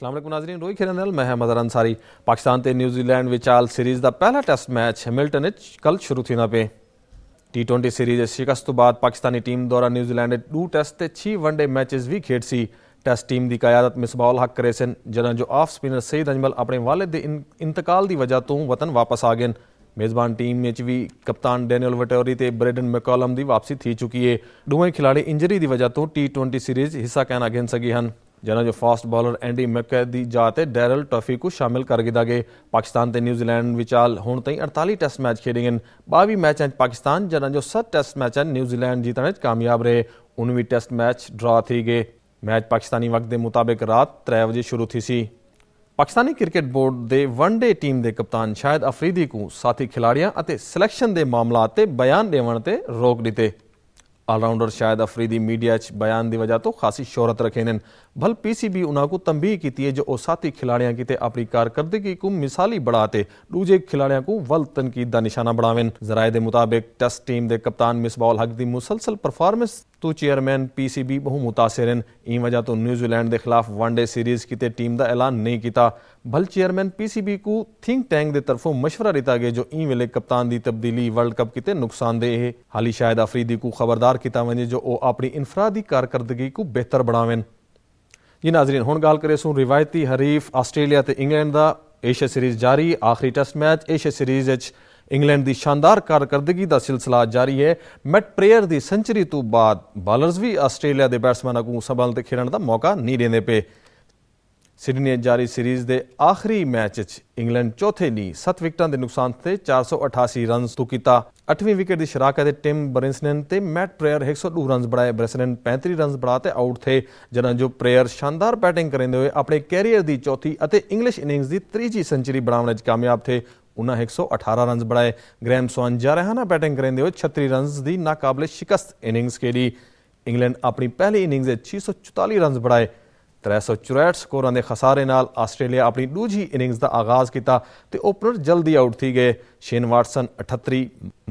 ਅਸਲਾਮ नाजरीन ਰੋਈ ਖੇਡਣ ਨਾਲ ਮੈਂ ਹਮਦਰ अंसारी पाकिस्तान से न्यूजीलैंड ਵਿਚਾਲ ਸੀਰੀਜ਼ ਦਾ ਪਹਿਲਾ ਟੈਸਟ ਮੈਚ ਹੈਮਿਲਟਨ ਵਿੱਚ ਕੱਲ ਸ਼ੁਰੂ पे टी ट्वेंटी सीरीज शिकस्त तो बाद पाकिस्तानी टीम द्वारा न्यूजीलैंड दू टेस्ट से छह वनडे मैचेस भी खेड सी टेस्ट टीम की कयादत मिसबॉल हक करे सन जडा जो ऑफ स्पिनर सईद अजमल अपने वाले के इन, इंतकाल की वजह तो वतन वापस आ गए मेज़बान टीम में भी कप्तान डेनियल वटोरी तो ब्रेडन मैकॉलम की वापसी थी चुकी है दोवें खिलाड़ी इंजरी की वजह तो टी ट्वेंटी सीरीज हिस्सा कहना गिन सके हैं ਜਿਨ੍ਹਾਂ ਜੋ ਫਾਸਟ ਬੋਲਰ ਐਂਡੀ ਮੈਕੈ ਦੀ ਜਾ ਤੇ ਡੈਰਲ ਟਫੀ ਨੂੰ ਸ਼ਾਮਿਲ ਕਰ ਗਿਦਾ ਗਏ ਪਾਕਿਸਤਾਨ ਤੇ ਨਿਊਜ਼ੀਲੈਂਡ ਵਿਚਾਲ ਹੁਣ ਤਾਈਂ 48 ਟੈਸਟ ਮੈਚ ਖੇਡੇ 22 ਮੈਚਾਂ 'ਚ ਪਾਕਿਸਤਾਨ ਜਿਨ੍ਹਾਂ ਜੋ 7 ਟੈਸਟ ਮੈਚਾਂ ਨਿਊਜ਼ੀਲੈਂਡ ਜਿੱਤਣ 'ਚ ਕਾਮਯਾਬ ਰਹੇ 19ਵੀਂ ਟੈਸਟ ਮੈਚ ਡਰਾ ਥੀ ਗਏ ਮੈਚ ਪਾਕਿਸਤਾਨੀ ਵਕਤ ਦੇ ਮੁਤਾਬਕ ਰਾਤ 3 ਵਜੇ ਸ਼ੁਰੂ ਥੀ ਸੀ ਪਾਕਿਸਤਾਨੀ ਕ੍ਰਿਕਟ ਬੋਰਡ ਦੇ ਡੇ ਟੀਮ ਦੇ ਕਪਤਾਨ ਸ਼ਾਹਿਦ ਅਫਰੀਦੀ ਨੂੰ ਸਾਥੀ ਖਿਡਾਰੀਆਂ ਅਤੇ ਸਿਲੈਕਸ਼ਨ ਦੇ ਮਾਮਲੇ ਤੇ ਬਿਆਨ ਦੇਣ ਤੇ ਰੋਕ ਦਿੱਤੇ ऑलराउंडर शायद अफरीदी मीडिया बयान वजह तो खासी शोहरत रखे भल पी सी बी उन्होंने तंबीह की है जो साथी खिलाड़ियों की अपनी कारकर्दगी को मिसाली बढ़ाते दूजे खिलाड़ियों को वल तनकीद का निशाना बनावे जराए के मुताबिक टेस्ट टीम के कप्तान मिसबाउल हक की मुसलसल परफॉर्मेंस तो चेयरमैन पीसीबी बहु मुतासरन ई वजह तो न्यूजीलैंड के खिलाफ वनडे सीरीज किते टीम का ऐलान नहीं किया भल चेयरमैन पीसीबी को थिंक टैंक के तरफों मशवरा दिता गया जो ई वेले कप्तान की तब्दीली वर्ल्ड कप कि नुकसानदेह है हाली शायद अफरीदी को खबरदार किया वजे जो वह अपनी इनफरादी कारकरदगी को बेहतर बनावेन जी नाजरीन हूँ गल करे सू रिवायती हरीफ आस्ट्रेलिया इंग्लैंड का एशिया सीरीज जारी आखिरी test match Asia series England ਦੀ ਸ਼ਾਨਦਾਰ ਕਾਰਗਰਦਗੀ ਦਾ ਸਿਲਸਿਲਾ ਜਾਰੀ ਹੈ ਮੈਟ ਪ੍ਰੇਅਰ ਦੀ ਸੈਂਚਰੀ ਤੋਂ ਬਾਅਦ ਬਾਲਰਸ ਵੀ ਆਸਟ੍ਰੇਲੀਆ ਦੇ ਬੈਟਸਮੈਨਾਂ ਨੂੰ ਸਬਲ ਤੇ ਖੇਡਣ ਦਾ ਮੌਕਾ ਨਹੀਂ ਦੇਣੇ ਪਏ ਸਿਡਨੀ ਜਾਰੀ ਸੀਰੀਜ਼ ਦੇ ਆਖਰੀ ਮੈਚ ਵਿੱਚ ਇੰਗਲੈਂਡ ਚੌਥੇ ਨੀ 7 ਵਿਕਟਾਂ ਦੇ ਨੁਕਸਾਨ ਤੇ 488 ਰਨਸ ਤੋਂ ਕੀਤਾ 8ਵੀਂ ਵਿਕਟ ਦੀ ਸ਼ਰਾਕਤ ਤੇ ਟਿਮ ਬਰਿੰਸਨਨ ਤੇ ਮੈਟ ਪ੍ਰੇਅਰ 102 ਰਨਸ ਬਣਾਏ ਬਰਿੰਸਨਨ 35 ਰਨਸ ਬਣਾ ਤੇ ਆਊਟ ਥੇ ਜਨਾਂ ਜੋ ਪ੍ਰੇਅਰ ਸ਼ਾਨਦਾਰ ਬੈਟਿੰਗ ਕਰਦੇ ਹੋਏ ਆਪਣੇ ਕੈਰੀਅਰ ਦੀ ਚੌਥੀ ਅਤੇ ਇੰਗਲਿਸ਼ ਇਨਿੰਗਸ ਦੀ ਤੀਜੀ ਸੈਂਚਰੀ ਬਣਾਉਣ ਵਿੱਚ ਕਾਮਯਾਬ ਥੇ ਉਹਨਾਂ 118 ਰਨਸ ਬਣਾਏ ਗ੍ਰੈਮ ਸਵਾਨ ਹਨ ਬੈਟਿੰਗ ਕਰਦੇ ਵਿੱਚ 36 ਰਨਸ ਦੀ ਨਾਕਾਬਲੇ ਸ਼ਿਕਸਤ ਇਨਿੰਗਸ ਖੇਡੀ ਇੰਗਲੈਂਡ ਆਪਣੀ ਪਹਿਲੀ ਇਨਿੰਗਸ ਦੇ 644 ਰਨਸ ਬਣਾਏ 364 ਸਕੋਰਾਂ ਦੇ ਖਸਾਰੇ ਨਾਲ ਆਸਟ੍ਰੇਲੀਆ ਆਪਣੀ ਦੂਜੀ ਇਨਿੰਗਸ ਦਾ ਆਗਾਜ਼ ਕੀਤਾ ਤੇ ਓਪਨਰ ਜਲਦੀ ਆਊਟ ਥੀ ਗਏ ਸ਼ੇਨ ਵਾਟਸਨ 38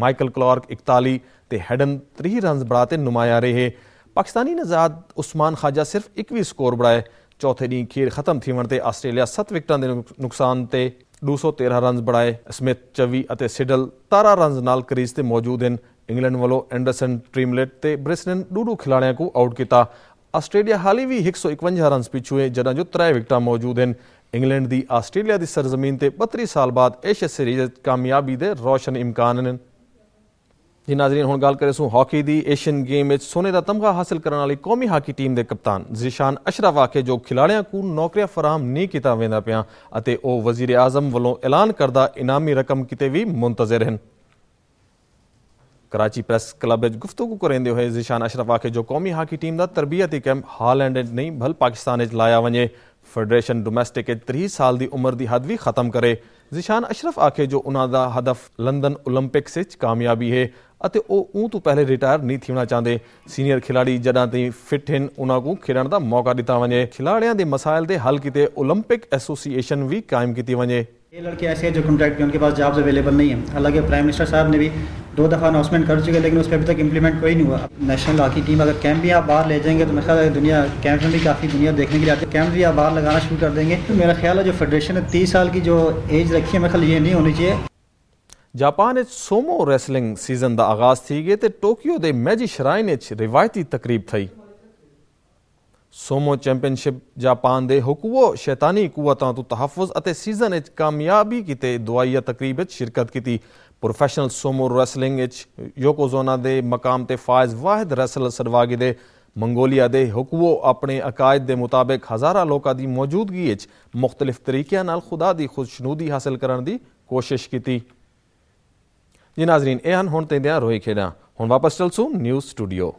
ਮਾਈਕਲ ਕਲਾਰਕ 41 ਤੇ ਹੈਡਨ 30 ਰਨਸ ਤੇ ਨੁਮਾਇਆ ਰਹੇ ਪਾਕਿਸਤਾਨੀ ਨਜ਼ਾਦ ਉਸਮਾਨ ਖਾਜਾ ਸਿਰਫ 21 ਸਕੋਰ ਬਣਾਏ ਚੌਥੇ ਦਿਨ ਖੇਡ ਖਤਮ ਥੀਵਣ ਤੇ ਆਸਟ੍ਰੇਲੀਆ 7 ਵਿਕਟਾਂ ਦੇ ਨੁਕਸਾਨ ਤੇ 213 ਰਨਸ ਬਣਾਏ ਸਮਿਥ 24 ਅਤੇ ਸਿਡਲ 17 ਰਨਸ ਨਾਲ ਕ੍ਰੀਜ਼ ਤੇ ਮੌਜੂਦ ਹਨ ਇੰਗਲੈਂਡ ਵੱਲੋਂ ਐਂਡਰਸਨ ਟ੍ਰੀਮਲੇਟ ਤੇ ਬ੍ਰਿਸਨਨ ਡੂਡੂ ਖਿਡਾਰੀਆਂ ਨੂੰ ਆਊਟ ਕੀਤਾ ਆਸਟ੍ਰੇਲੀਆ ਹਾਲੀ ਵੀ 151 ਰਨਸ ਪਿੱਛੇ ਹੈ ਜਦੋਂ ਜੋ 3 ਵਿਕਟਾਂ ਮੌਜੂਦ ਹਨ ਇੰਗਲੈਂਡ ਦੀ ਆਸਟ੍ਰੇਲੀਆ ਦੀ ਸਰਜ਼ਮੀਨ ਤੇ 32 ਸਾਲ ਬਾਅਦ ਏਸ਼ੀਆ ਸੀਰੀਜ਼ ਕਾਮਯਾਬੀ ਦੇ ਰੋਸ਼ਨ ਇਮਕਾਨ ਹਨ जी ਨਾਜ਼ਰੀਨ ਹੁਣ गल करे ਸੂ ਹਾਕੀ ਦੀ ਏਸ਼ੀਅਨ ਗੇਮ ਵਿੱਚ ਸੋਨੇ ਦਾ ਤਮਗਾ ਹਾਸਲ ਕਰਨ ਵਾਲੀ ਕੌਮੀ ਹਾਕੀ ਟੀਮ ਦੇ ਕਪਤਾਨ ਜ਼ਿਸ਼ਾਨ ਅਸ਼ਰਫ ਆਖੇ ਜੋ ਖਿਡਾਰੀਆਂ ਨੂੰ ਨੌਕਰੀਆਂ ਫਰਾਹਮ ਨਹੀਂ ਕੀਤਾ ਵੇਂਦਾ ਪਿਆ ਅਤੇ ਉਹ ਵਜ਼ੀਰ ਆਜ਼ਮ ਵੱਲੋਂ ਐਲਾਨ ਕਰਦਾ ਇਨਾਮੀ ਰਕਮ ਕਿਤੇ कराची प्रेस क्लब गुफ्तगु करेंदे हुए ज़िशान अशरफ आखे जो कौमी हाकी टीम का तरबियती कैंप हालैंड नहीं भल पाकिस्तान लाया वे फेडरेशन डोमैसटिक त्री साल की उम्र की हद भी ख़त्म करे ज़िशान अशरफ आखे जो उन्होंने हदफ लंदन ओलंपिक्स कामयाबी है ਅਤੇ ਉਹ ਉਹ ਤੋਂ ਪਹਿਲੇ ਰਿਟਾਇਰ ਨਹੀਂ ਥੀਣਾ ਚਾਹੁੰਦੇ ਸੀਨੀਅਰ ਖਿਡਾਰੀ ਜਦਾਂ ਤੇ ਫਿਟ ਹਨ ਉਹਨਾਂ ਨੂੰ ਖੇਡਣ ਦਾ ਮੌਕਾ ਦਿੱਤਾ ਵਜੇ ਖਿਡਾਰੀਆਂ ਦੇ ਮਸਾਇਲ ਦੇ ਹੱਲ ਕੀਤੇ 올림픽 ਐਸੋਸੀਏਸ਼ਨ ਵੀ ਕਾਇਮ ਕੀਤੀ ਵਜੇ ਇਹ ਲੜਕੇ ਐਸੇ ਜੋ ਕੰਟਰੈਕਟ ਕੇ ਉਨਕੇ ਪਾਸ ਜੌਬਸ ਅਵੇਲੇਬਲ ਨਹੀਂ ਹੈ ਹਾਲਾਂਕਿ ਪ੍ਰਾਈਮ ਮਿਨਿਸਟਰ ਸਾਹਿਬ ਨੇ ਵੀ ਦੋ ਦਫਾ ਅਨਾਉਂਸਮੈਂਟ ਕਰ ਚੁੱਕੇ ਲੇਕਿਨ ਉਸਕੇ ਅਭੀ ਤੱਕ ਇੰਪਲੀਮੈਂਟ ਕੋਈ ਨਹੀਂ ਹੁਆ ਨੈਸ਼ਨਲ ਹਾਕੀ ਟੀਮ ਅਗਰ ਕੈਂਪ ਵੀ ਆ ਬਾਹਰ ਲੈ ਜਾਏਗੇ ਤਾਂ ਮੇਰਾ ਖਿਆਲ ਹੈ ਦੁਨੀਆ ਕੈਂਪ ਵੀ ਕਾਫੀ ਦੁਨੀਆ ਦੇਖਣ ਗਿਆ ਤੇ ਕੈਂਪ ਵੀ ਆ ਬਾਹਰ ਲਗਾਣਾ ਸ਼ੁਰੂ ਕਰ ਦੇਣਗੇ ਮੇਰਾ ਖਿਆਲ ਹੈ ਜੋ ਫੈਡਰੇਸ਼ਨ ਹੈ 30 ਸਾਲ ਕੀ ਜੋ ਏਜ ਰੱਖੀ ਹੈ ਮੇਰਾ ਖਿਆਲ ਇਹ ਨਹੀਂ ਹੋਣੀ ਚਾਹੀਏ जापान इच सोमो रेसलिंग सीज़न ਦਾ ਆਗਾਜ਼ ਥੀ ਗਏ ਤੇ ਟੋਕੀਓ ਦੇ ਮੈਜੀ ਸ਼ਰਾਈਨ ਇਚ ਰਿਵਾਇਤੀ ਤਕਰੀਬ ਥਈ ਸੋਮੋ ਚੈਂਪੀਅਨਸ਼ਿਪ ਜਾਪਾਨ ਦੇ ਹਕੂਓ ਸ਼ੈਤਾਨੀ ਕੂਵਤਾਂ ਤੋਂ ਤਹਫਜ਼ ਅਤੇ ਸੀਜ਼ਨ ਇਚ ਕਾਮਯਾਬੀ ਕਿਤੇ ਦਵਾਈਆ ਤਕਰੀਬ ਇਚ ਸ਼ਿਰਕਤ ਕੀਤੀ ਪ੍ਰੋਫੈਸ਼ਨਲ ਸੋਮੋ ਰੈਸਲਿੰਗ ਇਚ ਯੋਕੋਜ਼ੋਨਾ ਦੇ ਮਕਾਮ ਤੇ ਫਾਇਜ਼ ਵਾਹਿਦ ਰੈਸਲਰ ਸਰਵਾਗੀ ਦੇ ਮੰਗੋਲੀਆ ਦੇ ਹਕੂਓ ਆਪਣੇ ਅਕਾਇਦ ਦੇ ਮੁਤਾਬਕ ਹਜ਼ਾਰਾਂ ਲੋਕਾਂ ਦੀ ਮੌਜੂਦਗੀ ਇਚ ਮੁxtਲਿਫ ਤਰੀਕਿਆਂ ਨਾਲ ਖੁਦਾ ਦੀ ਖੁਦਸ਼ਨੂਦੀ ਹਾਸਲ ਕਰਨ ਦੀ ਕੋਸ਼ਿਸ਼ ਕੀਤੀ जी नाजरीन ए हन हुण ते दियां रोई खेॾां हुन वापसि चलसूं न्यूज़ स्टूडियो